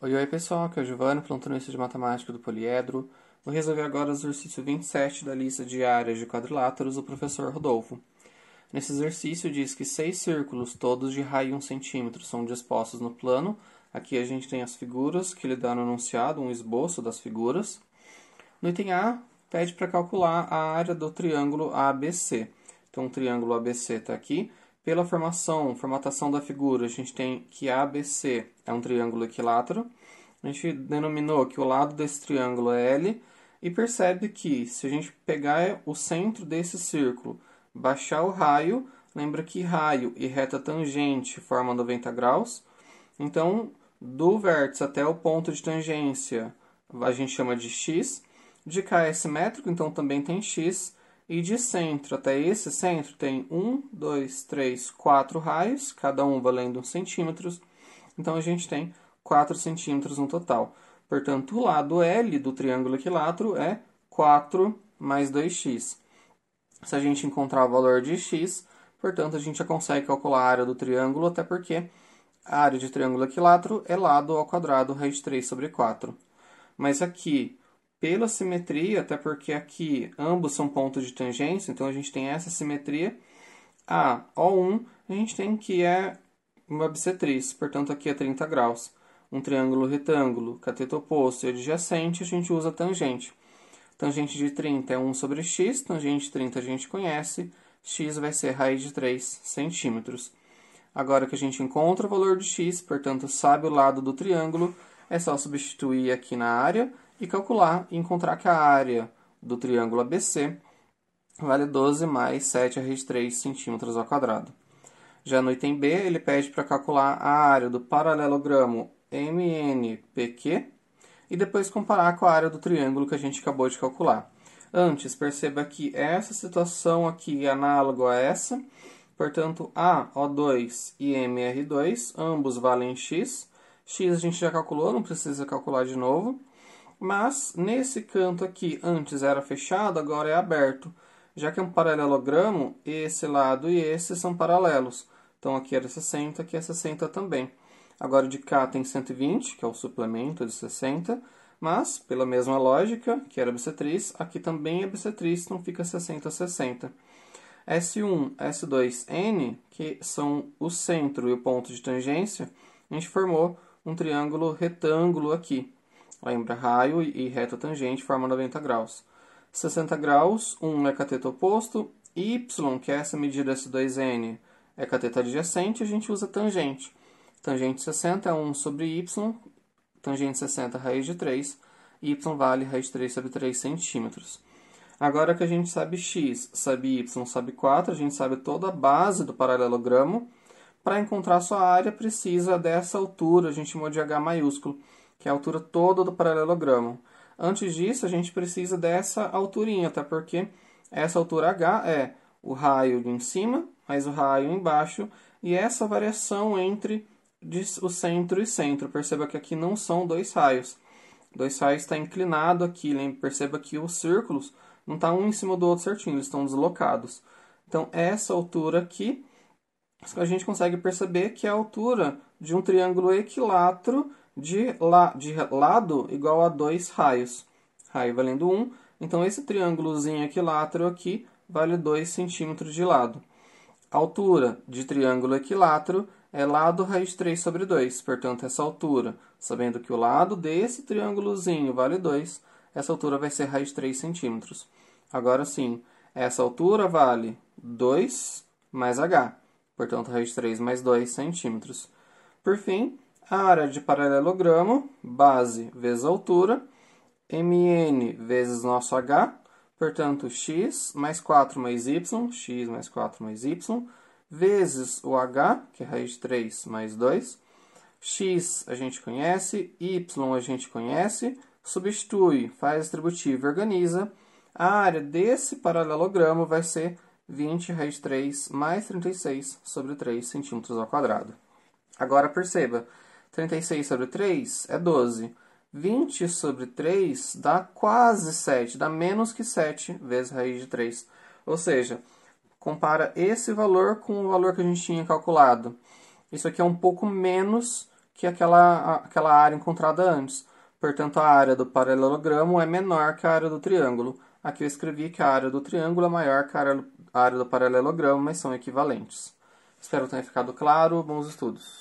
Oi, oi pessoal, aqui é o Giovanni, plantonista de matemática do poliedro. Vou resolver agora o exercício 27 da lista de áreas de quadriláteros do professor Rodolfo. Nesse exercício diz que seis círculos, todos de raio 1 cm, são dispostos no plano. Aqui a gente tem as figuras que lhe dá no enunciado, um esboço das figuras. No item A, pede para calcular a área do triângulo ABC. Então, o triângulo ABC está aqui. Pela formação, formatação da figura, a gente tem que ABC é um triângulo equilátero. A gente denominou que o lado desse triângulo é L e percebe que se a gente pegar o centro desse círculo, baixar o raio, lembra que raio e reta tangente formam 90 graus. Então, do vértice até o ponto de tangência, a gente chama de x. De K é simétrico, então também tem x. E de centro até esse centro tem um, dois, três, quatro raios, cada um valendo 1 centímetro. Então a gente tem 4 centímetros no total. Portanto, o lado L do triângulo equilátero é 4 mais 2x. Se a gente encontrar o valor de x, portanto, a gente já consegue calcular a área do triângulo, até porque a área de triângulo equilátero é lado ao quadrado raiz de 3 sobre 4. Mas aqui, pela simetria, até porque aqui ambos são pontos de tangência, então a gente tem essa simetria. A O1 a gente tem que é uma bissetriz, portanto aqui é 30 graus. Um triângulo retângulo, cateto oposto e adjacente, a gente usa tangente. Tangente de 30 é 1 sobre x, tangente de 30 a gente conhece, x vai ser raiz de 3 centímetros. Agora que a gente encontra o valor de x, portanto sabe o lado do triângulo, é só substituir aqui na área e calcular e encontrar que a área do triângulo ABC vale 12 mais 7 a raiz 3 centímetros ao quadrado. Já no item B, ele pede para calcular a área do paralelogramo MNPQ e depois comparar com a área do triângulo que a gente acabou de calcular. Antes, perceba que essa situação aqui é análoga a essa, portanto, A, O2 e MR2, ambos valem x. x a gente já calculou, não precisa calcular de novo. Mas nesse canto aqui, antes era fechado, agora é aberto. Já que é um paralelogramo, esse lado e esse são paralelos. Então aqui era 60, aqui é 60 também. Agora de cá tem 120, que é o suplemento de 60. Mas, pela mesma lógica, que era bissetriz, aqui também é bissetriz, então fica 60 a 60. S1, S2, N, que são o centro e o ponto de tangência, a gente formou um triângulo retângulo aqui. Lembra, raio e reta tangente formam 90 graus. 60 graus, 1 é cateto oposto, y, que é essa medida S2n, é cateto adjacente, a gente usa tangente. Tangente 60 é 1 sobre y, tangente 60 raiz de 3, y vale raiz de 3 sobre 3 centímetros. Agora que a gente sabe x, sabe y, sabe 4, a gente sabe toda a base do paralelogramo. Para encontrar sua área, precisa dessa altura, a gente chama de h maiúsculo que é a altura toda do paralelogramo. Antes disso, a gente precisa dessa alturinha, tá? Porque essa altura H é o raio em cima, mais o raio embaixo, e essa variação entre o centro e centro. Perceba que aqui não são dois raios. Dois raios está inclinado aqui, lembra? perceba que os círculos não está um em cima do outro certinho, eles estão deslocados. Então, essa altura aqui, a gente consegue perceber que é a altura de um triângulo equilátero de, la, de lado igual a dois raios. Raio valendo 1. Então, esse triângulozinho equilátero aqui vale 2 centímetros de lado. Altura de triângulo equilátero é lado raiz 3 sobre 2. Portanto, essa altura, sabendo que o lado desse triângulozinho vale 2, essa altura vai ser raiz 3 centímetros. Agora sim, essa altura vale 2 mais h. Portanto, raiz 3 mais 2 centímetros. Por fim, a área de paralelogramo, base vezes altura, mn vezes nosso h, portanto x mais 4 mais y, x mais 4 mais y, vezes o h, que é raiz de 3 mais 2, x a gente conhece, y a gente conhece, substitui, faz distributivo e organiza, a área desse paralelogramo vai ser 20 raiz de 3 mais 36 sobre 3 centímetros ao quadrado. Agora perceba, 36 sobre 3 é 12. 20 sobre 3 dá quase 7, dá menos que 7 vezes raiz de 3. Ou seja, compara esse valor com o valor que a gente tinha calculado. Isso aqui é um pouco menos que aquela, aquela área encontrada antes. Portanto, a área do paralelogramo é menor que a área do triângulo. Aqui eu escrevi que a área do triângulo é maior que a área do paralelogramo, mas são equivalentes. Espero que tenha ficado claro. Bons estudos!